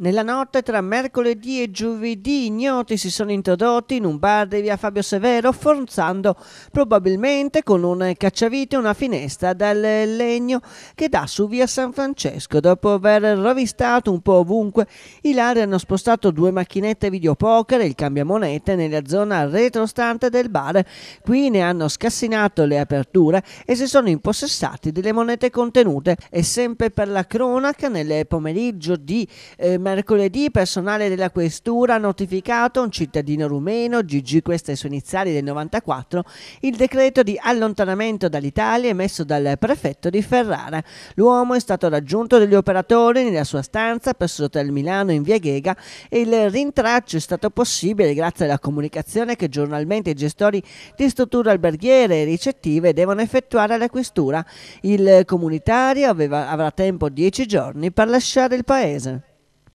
Nella notte tra mercoledì e giovedì ignoti si sono introdotti in un bar di via Fabio Severo forzando probabilmente con un cacciavite una finestra dal legno che dà su via San Francesco. Dopo aver rovistato un po' ovunque, i lari hanno spostato due macchinette videopoker e il cambiamonete nella zona retrostante del bar. Qui ne hanno scassinato le aperture e si sono impossessati delle monete contenute. E sempre per la cronaca, nel pomeriggio di eh, mercoledì personale della questura ha notificato un cittadino rumeno, Gigi Questa e suoi iniziali del 94, il decreto di allontanamento dall'Italia emesso dal prefetto di Ferrara. L'uomo è stato raggiunto dagli operatori nella sua stanza presso l'hotel Milano in via Ghega e il rintraccio è stato possibile grazie alla comunicazione che giornalmente i gestori di strutture alberghiere e ricettive devono effettuare alla questura. Il comunitario aveva, avrà tempo 10 giorni per lasciare il paese.